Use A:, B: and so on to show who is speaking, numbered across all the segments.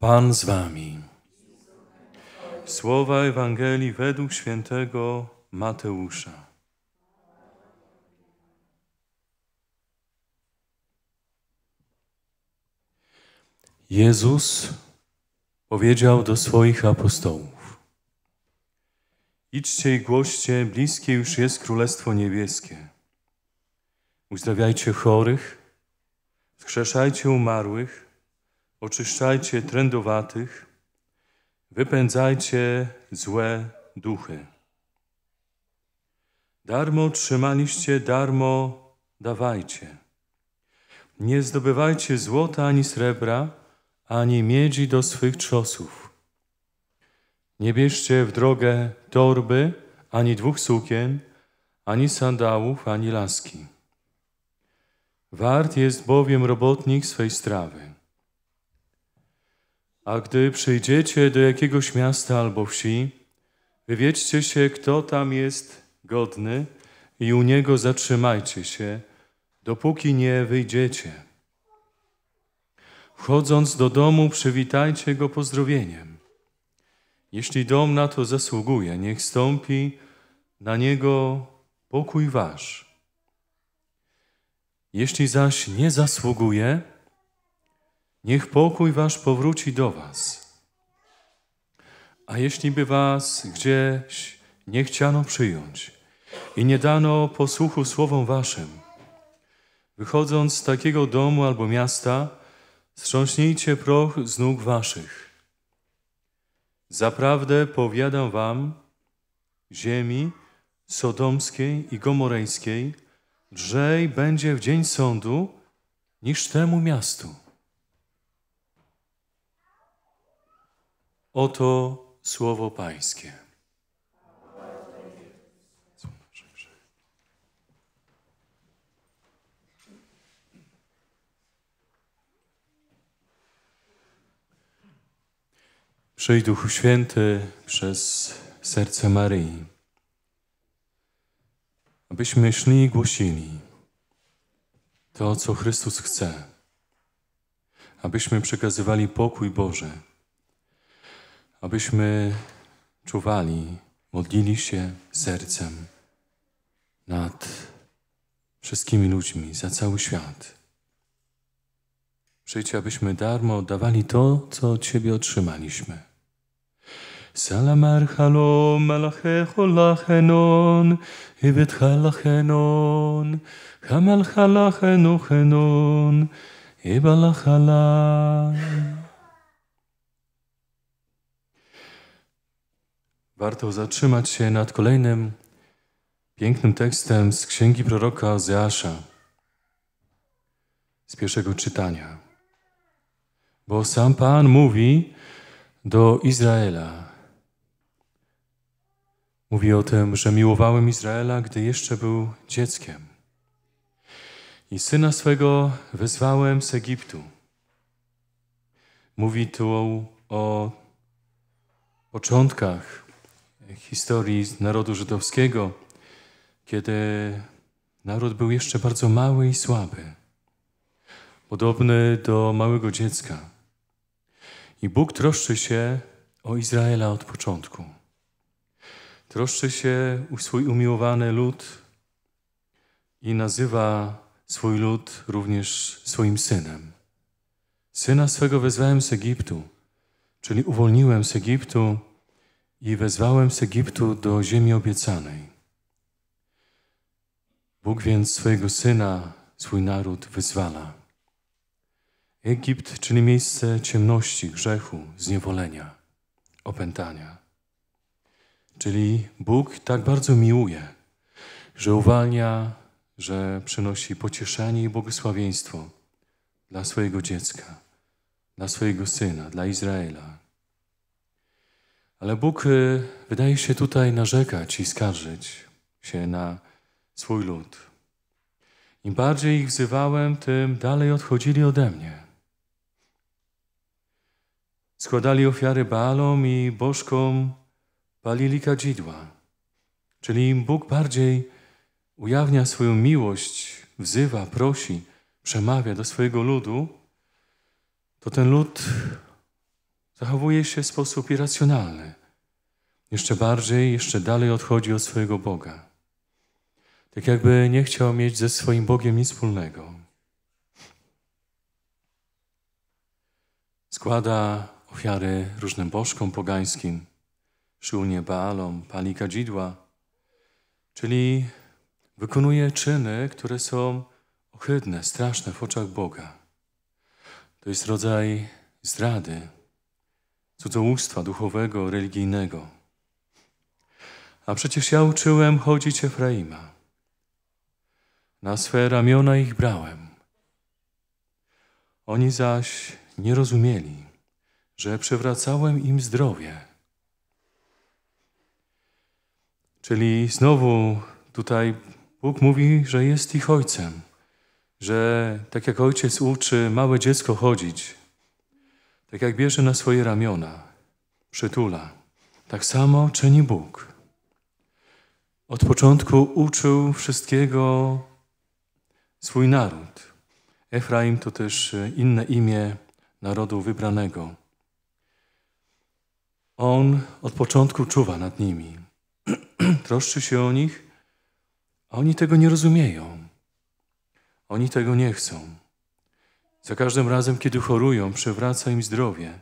A: Pan z wami. Słowa Ewangelii według świętego Mateusza. Jezus powiedział do swoich apostołów: Idźcie i głoście, bliskie już jest Królestwo Niebieskie. Uzdrawiajcie chorych, wskrzeszajcie umarłych oczyszczajcie trędowatych, wypędzajcie złe duchy. Darmo trzymaliście, darmo dawajcie. Nie zdobywajcie złota ani srebra, ani miedzi do swych trzosów. Nie bierzcie w drogę torby, ani dwóch sukien, ani sandałów, ani laski. Wart jest bowiem robotnik swej strawy. A gdy przyjdziecie do jakiegoś miasta albo wsi, wywiedźcie się, kto tam jest godny i u niego zatrzymajcie się, dopóki nie wyjdziecie. Wchodząc do domu, przywitajcie go pozdrowieniem. Jeśli dom na to zasługuje, niech stąpi na niego pokój wasz. Jeśli zaś nie zasługuje, Niech pokój wasz powróci do was. A jeśli by was gdzieś nie chciano przyjąć i nie dano posłuchu słowom waszym, wychodząc z takiego domu albo miasta, strząśnijcie proch z nóg waszych. Zaprawdę powiadam wam, ziemi sodomskiej i gomorejskiej drżej będzie w dzień sądu niż temu miastu. Oto słowo Pańskie. Przyjdź Duchu Święty przez serce Maryi, abyśmy szli i głosili to, co Chrystus chce, abyśmy przekazywali pokój Boże abyśmy czuwali, modlili się sercem nad wszystkimi ludźmi, za cały świat. Przyjdź, abyśmy darmo oddawali to, co od Ciebie otrzymaliśmy. Salamar halom alachecho lachenon, ibetcha lachenon, hamalcha lachenochenon, ibalachala. Warto zatrzymać się nad kolejnym pięknym tekstem z księgi proroka Ozeasza, z pierwszego czytania. Bo sam Pan mówi do Izraela. Mówi o tym, że miłowałem Izraela, gdy jeszcze był dzieckiem. I syna swego wezwałem z Egiptu. Mówi tu o początkach historii narodu żydowskiego, kiedy naród był jeszcze bardzo mały i słaby, podobny do małego dziecka. I Bóg troszczy się o Izraela od początku. Troszczy się o swój umiłowany lud i nazywa swój lud również swoim synem. Syna swego wezwałem z Egiptu, czyli uwolniłem z Egiptu i wezwałem z Egiptu do ziemi obiecanej. Bóg więc swojego Syna, swój naród wyzwala. Egipt, czyli miejsce ciemności, grzechu, zniewolenia, opętania. Czyli Bóg tak bardzo miłuje, że uwalnia, że przynosi pocieszenie i błogosławieństwo dla swojego dziecka, dla swojego syna, dla Izraela, ale Bóg y, wydaje się tutaj narzekać i skarżyć się na swój lud. Im bardziej ich wzywałem, tym dalej odchodzili ode mnie. Składali ofiary Baalom i bożkom, palili kadzidła. Czyli im Bóg bardziej ujawnia swoją miłość, wzywa, prosi, przemawia do swojego ludu, to ten lud zachowuje się w sposób irracjonalny. Jeszcze bardziej, jeszcze dalej odchodzi od swojego Boga. Tak jakby nie chciał mieć ze swoim Bogiem nic wspólnego. Składa ofiary różnym bożkom pogańskim, szczególnie Baalom, pali kadzidła, czyli wykonuje czyny, które są ohydne, straszne w oczach Boga. To jest rodzaj zdrady, cudzołóstwa duchowego, religijnego. A przecież ja uczyłem chodzić Efraima. Na swe ramiona ich brałem. Oni zaś nie rozumieli, że przewracałem im zdrowie. Czyli znowu tutaj Bóg mówi, że jest ich ojcem, że tak jak ojciec uczy małe dziecko chodzić, tak jak bierze na swoje ramiona, przytula, tak samo czyni Bóg. Od początku uczył wszystkiego swój naród. Efraim to też inne imię narodu wybranego. On od początku czuwa nad nimi, troszczy się o nich, a oni tego nie rozumieją. Oni tego nie chcą. Za każdym razem, kiedy chorują, przywraca im zdrowie.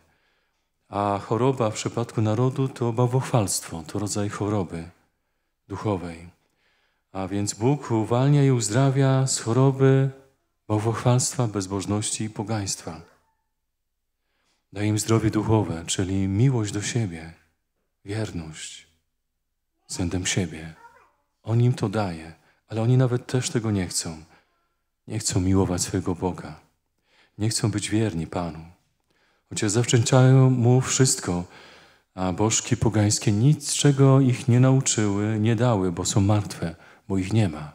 A: A choroba w przypadku narodu to bałwochwalstwo, to rodzaj choroby duchowej. A więc Bóg uwalnia i uzdrawia z choroby bałwochwalstwa, bezbożności i pogaństwa. Daje im zdrowie duchowe, czyli miłość do siebie, wierność względem siebie. On im to daje, ale oni nawet też tego nie chcą. Nie chcą miłować swojego Boga nie chcą być wierni Panu. Chociaż zawdzięczają Mu wszystko, a bożki pogańskie niczego ich nie nauczyły, nie dały, bo są martwe, bo ich nie ma.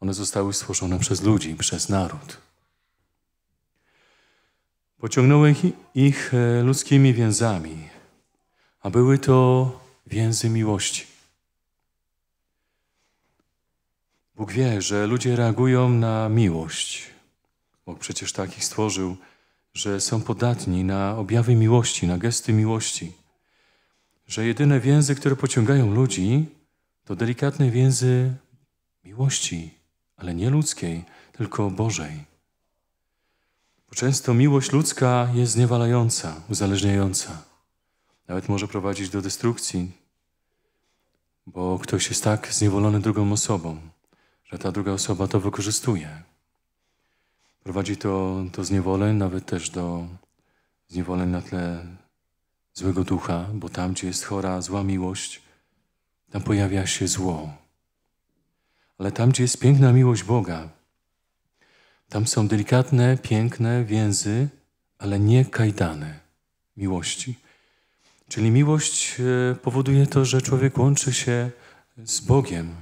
A: One zostały stworzone przez ludzi, przez naród. Pociągnąłem ich e, ludzkimi więzami, a były to więzy miłości. Bóg wie, że ludzie reagują na miłość Bóg przecież takich stworzył, że są podatni na objawy miłości, na gesty miłości. Że jedyne więzy, które pociągają ludzi, to delikatne więzy miłości, ale nie ludzkiej, tylko Bożej. Bo często miłość ludzka jest zniewalająca, uzależniająca. Nawet może prowadzić do destrukcji, bo ktoś jest tak zniewolony drugą osobą, że ta druga osoba to wykorzystuje. Prowadzi to do zniewoleń, nawet też do zniewoleń na tle złego ducha, bo tam, gdzie jest chora, zła miłość, tam pojawia się zło. Ale tam, gdzie jest piękna miłość Boga, tam są delikatne, piękne więzy, ale nie kajdane miłości. Czyli miłość e, powoduje to, że człowiek łączy się z Bogiem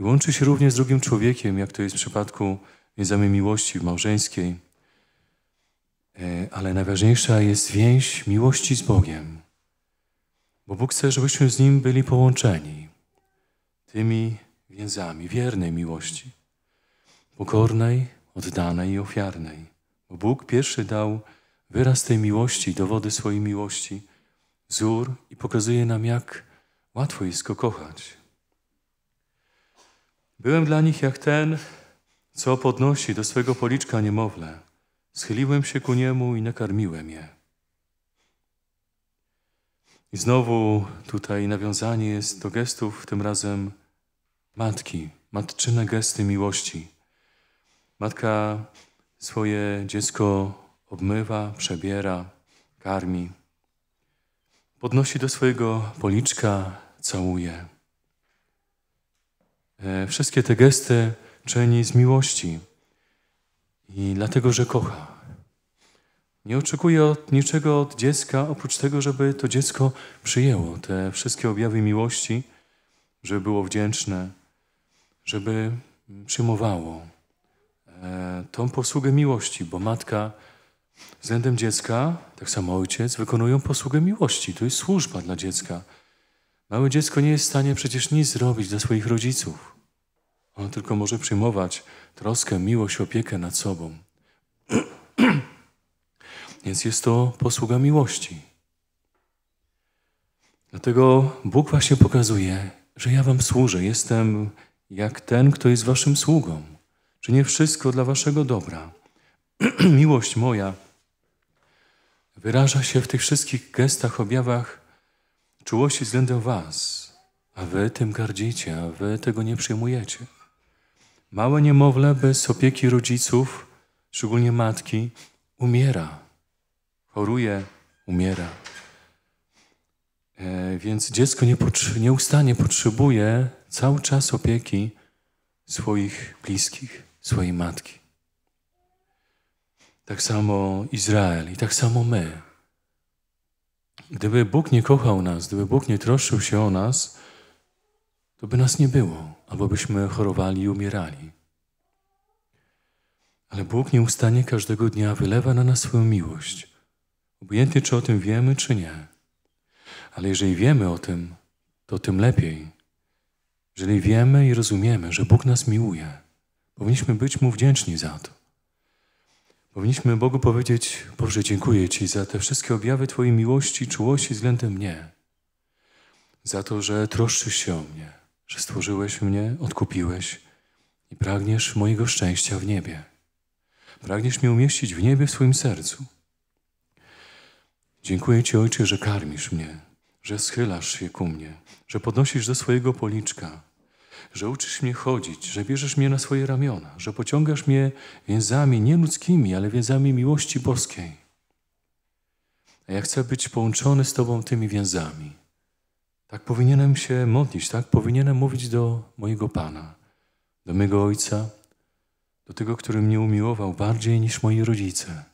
A: i łączy się również z drugim człowiekiem, jak to jest w przypadku więzami miłości małżeńskiej, e, ale najważniejsza jest więź miłości z Bogiem, bo Bóg chce, żebyśmy z Nim byli połączeni tymi więzami wiernej miłości, pokornej, oddanej i ofiarnej. Bo Bóg pierwszy dał wyraz tej miłości, dowody swojej miłości, wzór i pokazuje nam, jak łatwo jest go kochać. Byłem dla nich jak ten, co podnosi do swego policzka niemowlę. Schyliłem się ku niemu i nakarmiłem je. I znowu tutaj nawiązanie jest do gestów, tym razem matki, matczyne gesty miłości. Matka swoje dziecko obmywa, przebiera, karmi. Podnosi do swojego policzka, całuje. E, wszystkie te gesty czyni z miłości i dlatego, że kocha. Nie oczekuje od niczego od dziecka, oprócz tego, żeby to dziecko przyjęło te wszystkie objawy miłości, żeby było wdzięczne, żeby przyjmowało e, tą posługę miłości, bo matka względem dziecka, tak samo ojciec, wykonują posługę miłości. To jest służba dla dziecka. Małe dziecko nie jest w stanie przecież nic zrobić dla swoich rodziców. On tylko może przyjmować troskę, miłość, opiekę nad sobą. Więc jest to posługa miłości. Dlatego Bóg właśnie pokazuje, że ja wam służę, jestem jak ten, kto jest waszym sługą. Czy nie wszystko dla waszego dobra. Miłość moja wyraża się w tych wszystkich gestach, objawach czułości względem was, a wy tym gardzicie, a wy tego nie przyjmujecie. Małe niemowlę bez opieki rodziców, szczególnie matki, umiera. Choruje, umiera. E, więc dziecko nie nieustannie potrzebuje cały czas opieki swoich bliskich, swojej matki. Tak samo Izrael i tak samo my. Gdyby Bóg nie kochał nas, gdyby Bóg nie troszczył się o nas, to by nas nie było albo byśmy chorowali i umierali. Ale Bóg nieustannie każdego dnia wylewa na nas swoją miłość, obojętnie czy o tym wiemy, czy nie. Ale jeżeli wiemy o tym, to tym lepiej. Jeżeli wiemy i rozumiemy, że Bóg nas miłuje, powinniśmy być Mu wdzięczni za to. Powinniśmy Bogu powiedzieć: Boże, dziękuję Ci za te wszystkie objawy Twojej miłości i czułości względem mnie, za to, że troszczysz się o mnie że stworzyłeś mnie, odkupiłeś i pragniesz mojego szczęścia w niebie. Pragniesz mnie umieścić w niebie w swoim sercu. Dziękuję Ci, Ojcze, że karmisz mnie, że schylasz się ku mnie, że podnosisz do swojego policzka, że uczysz mnie chodzić, że bierzesz mnie na swoje ramiona, że pociągasz mnie więzami nie ludzkimi, ale więzami miłości boskiej. A ja chcę być połączony z Tobą tymi więzami. Tak powinienem się modlić, tak? Powinienem mówić do mojego Pana, do mojego Ojca, do tego, który mnie umiłował bardziej niż moi rodzice.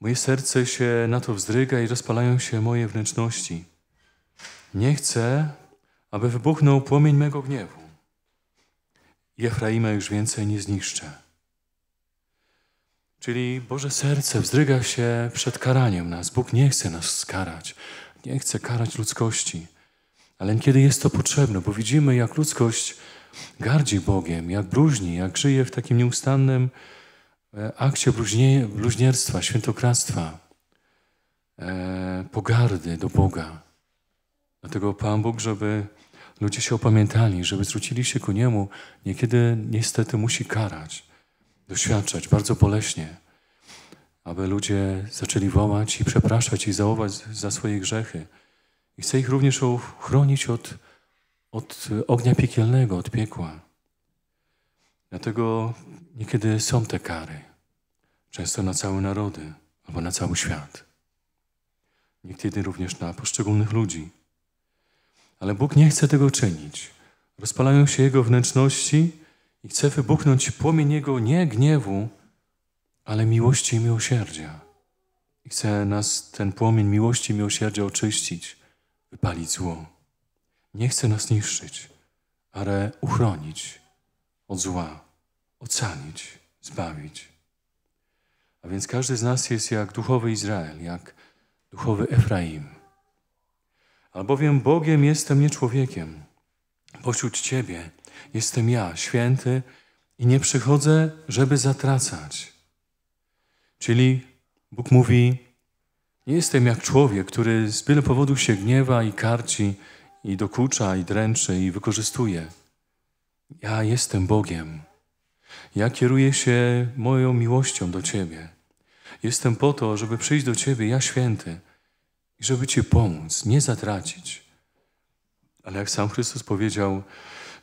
A: Moje serce się na to wzdryga i rozpalają się moje wnętrzności. Nie chcę, aby wybuchnął płomień mego gniewu. Jefraima już więcej nie zniszczę. Czyli Boże serce wzdryga się przed karaniem nas. Bóg nie chce nas skarać, nie chce karać ludzkości, ale kiedy jest to potrzebne, bo widzimy, jak ludzkość gardzi Bogiem, jak bruźni, jak żyje w takim nieustannym e, akcie bluźnie, bluźnierstwa, świętokradztwa, e, pogardy do Boga. Dlatego Pan Bóg, żeby ludzie się opamiętali, żeby zwrócili się ku Niemu, niekiedy niestety musi karać, doświadczać bardzo boleśnie aby ludzie zaczęli wołać i przepraszać i załować za swoje grzechy. I chce ich również uchronić od, od ognia piekielnego, od piekła. Dlatego niekiedy są te kary, często na całe narody albo na cały świat. Niekiedy również na poszczególnych ludzi. Ale Bóg nie chce tego czynić. Rozpalają się Jego wnętrzności i chce wybuchnąć płomień Jego nie gniewu, ale miłości i miłosierdzia. I chce nas ten płomień miłości i miłosierdzia oczyścić, wypalić zło. Nie chce nas niszczyć, ale uchronić od zła, ocalić, zbawić. A więc każdy z nas jest jak duchowy Izrael, jak duchowy Efraim. Albowiem Bogiem jestem, nie człowiekiem. Pośród Ciebie jestem ja, święty, i nie przychodzę, żeby zatracać, Czyli Bóg mówi: Nie jestem jak człowiek, który z wielu powodów się gniewa i karci, i dokucza, i dręczy, i wykorzystuje. Ja jestem Bogiem. Ja kieruję się moją miłością do Ciebie. Jestem po to, żeby przyjść do Ciebie, ja święty, i żeby Ci pomóc, nie zatracić. Ale jak sam Chrystus powiedział,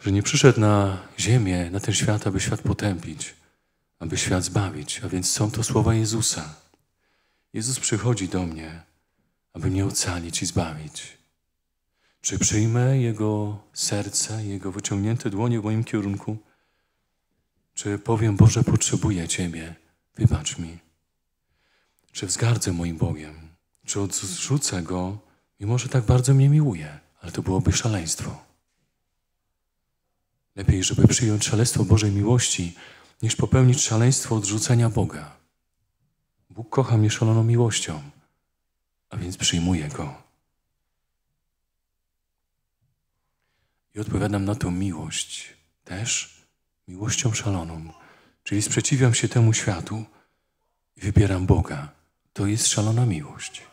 A: że nie przyszedł na ziemię, na ten świat, aby świat potępić, aby świat zbawić. A więc są to słowa Jezusa. Jezus przychodzi do mnie, aby mnie ocalić i zbawić. Czy przyjmę Jego serce, Jego wyciągnięte dłonie w moim kierunku? Czy powiem, Boże, potrzebuję Ciebie, wybacz mi? Czy wzgardzę moim Bogiem? Czy odrzucę Go, mimo że tak bardzo mnie miłuje? Ale to byłoby szaleństwo. Lepiej, żeby przyjąć szaleństwo Bożej miłości, niż popełnić szaleństwo odrzucenia Boga. Bóg kocha mnie szaloną miłością, a więc przyjmuję Go. I odpowiadam na tą miłość też miłością szaloną, czyli sprzeciwiam się temu światu i wybieram Boga. To jest szalona miłość.